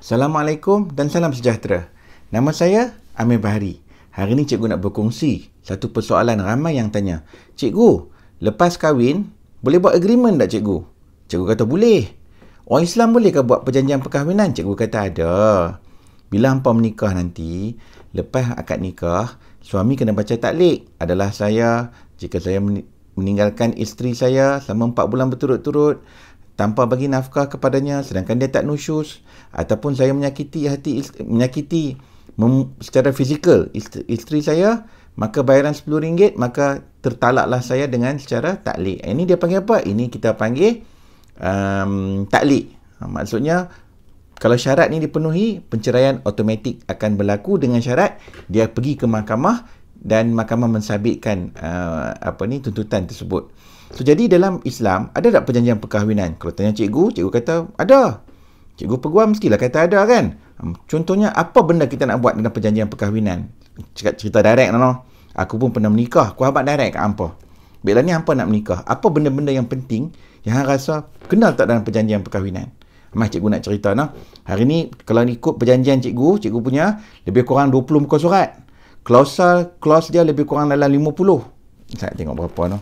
Assalamualaikum dan salam sejahtera. Nama saya Amir Bahari. Hari ini cikgu nak berkongsi satu persoalan ramai yang tanya. Cikgu, lepas kahwin, boleh buat agreement tak cikgu? Cikgu kata boleh. Orang Islam bolehkah buat perjanjian perkahwinan? Cikgu kata ada. Bila hampa menikah nanti, lepas akad nikah, suami kena baca taklik. Adalah saya, jika saya meninggalkan isteri saya selama 4 bulan berturut-turut, tanpa bagi nafkah kepadanya sedangkan dia tak nusyus ataupun saya menyakiti hati menyakiti mem, secara fizikal isteri, isteri saya maka bayaran RM10 maka tertalaklah saya dengan secara taklik eh, ini dia panggil apa ini kita panggil um, taklik ha, maksudnya kalau syarat ni dipenuhi penceraian automatik akan berlaku dengan syarat dia pergi ke mahkamah dan mahkamah mensabitkan uh, apa ni tuntutan tersebut So, jadi dalam Islam, ada tak perjanjian perkahwinan? Kalau tanya cikgu, cikgu kata, ada. Cikgu peguam mestilah kata ada kan? Hmm, contohnya, apa benda kita nak buat dengan perjanjian perkahwinan? Cakap cerita direct No? Aku pun pernah menikah. Aku habat direct kat Ampah. Bila ni Ampah nak menikah. Apa benda-benda yang penting yang saya rasa kenal tak dalam perjanjian perkahwinan? Mas cikgu nak cerita nah. Hari ni kalau ikut perjanjian cikgu, cikgu punya lebih kurang 20 muka surat. klausal klaus dia lebih kurang dalam 50. Saya tengok berapa No?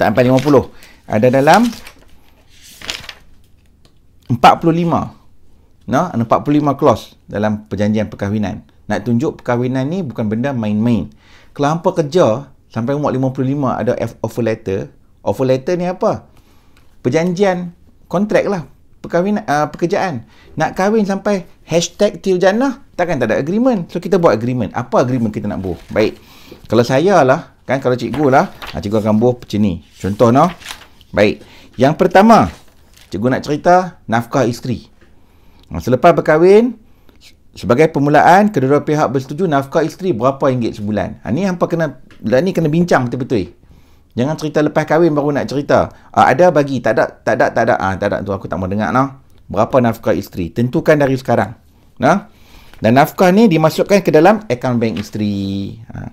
tak sampai 50 ada dalam 45 no 45 clause dalam perjanjian perkahwinan nak tunjuk perkahwinan ni bukan benda main-main kalau hampa kerja sampai umur 55 ada F offer letter offer letter ni apa perjanjian kontrak lah perkahwinan uh, pekerjaan nak kahwin sampai hashtag till jannah takkan tak ada agreement so kita buat agreement apa agreement kita nak buat baik kalau saya lah Kan kalau cikgu lah, ha, cikgu akan buah macam ni. Contoh no. Baik. Yang pertama, cikgu nak cerita nafkah isteri. Ha, selepas berkahwin, sebagai permulaan, kedua dua pihak bersetuju nafkah isteri berapa ringgit sebulan. Ha, ni hampa kena, lah ni kena bincang betul-betul. Jangan cerita lepas kahwin baru nak cerita. Ha, ada bagi, tak ada, tak ada, tak ada. Ha, tak ada tu aku tak mau dengar no. Berapa nafkah isteri? Tentukan dari sekarang. Nah, Dan nafkah ni dimasukkan ke dalam akaun bank isteri. Ha.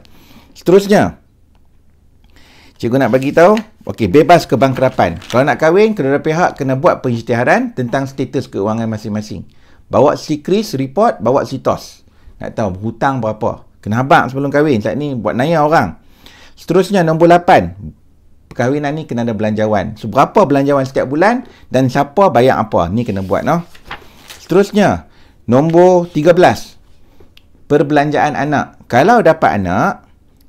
Seterusnya, Cikgu nak bagi tahu, okey, bebas kebangkrapan. Kalau nak kahwin, kedua-dua pihak kena buat pengisytiharan tentang status keuangan masing-masing. Bawa si Chris report, bawa si Tos. Nak tahu hutang berapa. Kena habak sebelum kahwin. Saat ni buat naya orang. Seterusnya, nombor 8. Perkahwinan ni kena ada belanjawan. Seberapa so, belanjawan setiap bulan dan siapa bayar apa. Ni kena buat. No? Seterusnya, nombor 13. Perbelanjaan anak. Kalau dapat anak,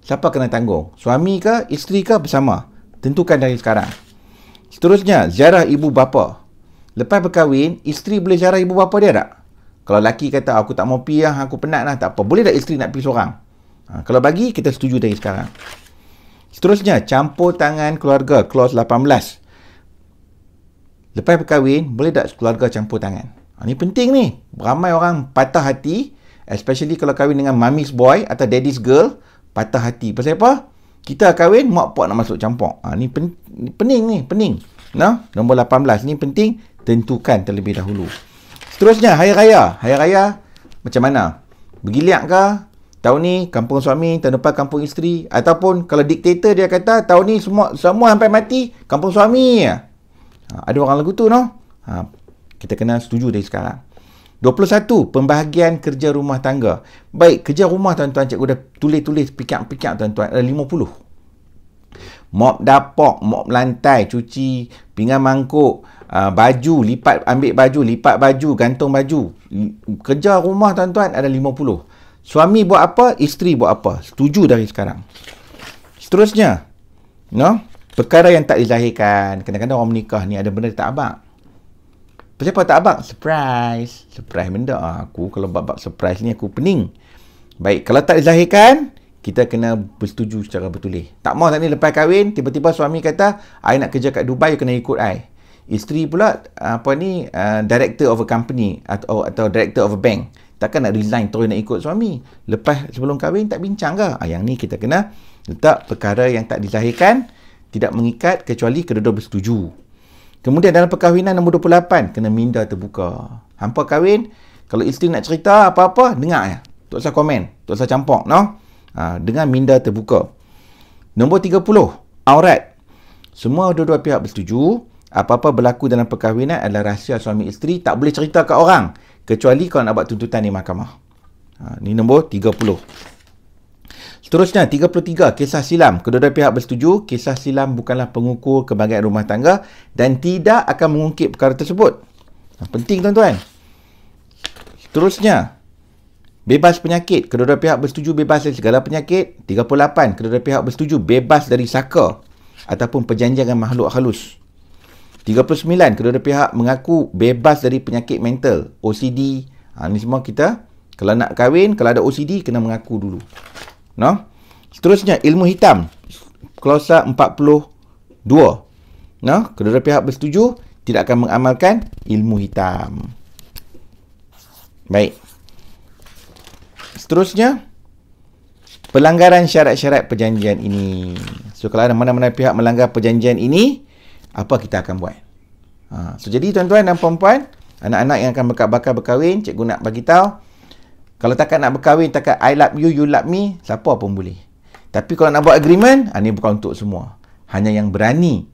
siapa kena tanggung? Suami ke, isteri ke bersama? Tentukan dari sekarang. Seterusnya, ziarah ibu bapa. Lepas berkahwin, isteri boleh ziarah ibu bapa dia tak? Kalau laki kata, aku tak mau pergi ah, aku penat lah, tak apa. Boleh tak isteri nak pergi seorang? Ha, kalau bagi, kita setuju dari sekarang. Seterusnya, campur tangan keluarga, clause 18. Lepas berkahwin, boleh tak keluarga campur tangan? Ha, ni penting ni. Ramai orang patah hati, especially kalau kahwin dengan mummy's boy atau daddy's girl, patah hati. Pasal apa? Kita kahwin, mak puak nak masuk campur. Ha, ni, pen, pening ni, pening. No, nombor 18 ni penting tentukan terlebih dahulu. Seterusnya, hari raya. Hari raya macam mana? Bergiliak ke? Tahun ni kampung suami, tahun depan kampung isteri. Ataupun kalau diktator dia kata, tahun ni semua semua sampai mati, kampung suami. Ha, ada orang lagu tu, no? Ha, kita kena setuju dari sekarang. 21. Pembahagian kerja rumah tangga. Baik, kerja rumah tuan-tuan, cikgu dah tulis-tulis, pikap-pikap tuan-tuan, ada 50. Mop dapok, mop lantai, cuci pinggan mangkuk, ah, baju, lipat, ambil baju, lipat baju, gantung baju. Kerja rumah tuan-tuan ada 50. Suami buat apa, isteri buat apa. Setuju dari sekarang. Seterusnya, no? perkara yang tak dizahirkan, kadang-kadang orang menikah ni ada benda tak abang. Pasal tak abang? Surprise. Surprise benda. Ah, aku kalau bab-bab surprise ni aku pening. Baik, kalau tak dizahirkan, kita kena bersetuju secara bertulis. Tak mahu tak ni lepas kahwin, tiba-tiba suami kata, I nak kerja kat Dubai, kena ikut I. Isteri pula, apa ni, uh, director of a company atau, atau director of a bank. Takkan nak resign terus nak ikut suami. Lepas sebelum kahwin, tak bincang ke? Ha, ah, yang ni kita kena letak perkara yang tak dizahirkan, tidak mengikat kecuali kedua-dua bersetuju. Kemudian dalam perkahwinan nombor 28, kena minda terbuka. Hampa kahwin, kalau isteri nak cerita apa-apa, dengar ya. Tak usah komen, tak usah campur. No? Ha, dengan minda terbuka. Nombor 30, aurat. Semua dua-dua pihak bersetuju, apa-apa berlaku dalam perkahwinan adalah rahsia suami isteri, tak boleh cerita ke orang. Kecuali kalau nak buat tuntutan di mahkamah. Ha, ni nombor 30. Seterusnya, 33. Kisah silam. Kedua-dua pihak bersetuju, kisah silam bukanlah pengukur kebahagiaan rumah tangga dan tidak akan mengungkit perkara tersebut. Nah, penting tuan-tuan. Seterusnya, bebas penyakit. Kedua-dua pihak bersetuju bebas dari segala penyakit. 38. Kedua-dua pihak bersetuju bebas dari saka ataupun perjanjian dengan makhluk halus. 39. Kedua-dua pihak mengaku bebas dari penyakit mental. OCD. Ha, ini semua kita kalau nak kahwin, kalau ada OCD, kena mengaku dulu. No? Seterusnya, ilmu hitam. Klosa 42. No? Kedua dua pihak bersetuju, tidak akan mengamalkan ilmu hitam. Baik. Seterusnya, pelanggaran syarat-syarat perjanjian ini. So, kalau ada mana-mana pihak melanggar perjanjian ini, apa kita akan buat? Ha. So, jadi tuan-tuan dan puan-puan, anak-anak yang akan bakal berkahwin, cikgu nak bagi tahu, kalau takkan nak berkahwin, takkan I love you, you love me, siapa pun boleh. Tapi kalau nak buat agreement, ha, ah, ini bukan untuk semua. Hanya yang berani,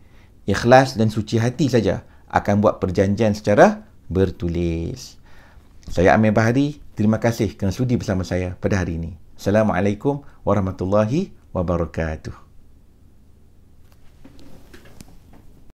ikhlas dan suci hati saja akan buat perjanjian secara bertulis. Saya Amir Bahari, terima kasih kerana sudi bersama saya pada hari ini. Assalamualaikum warahmatullahi wabarakatuh.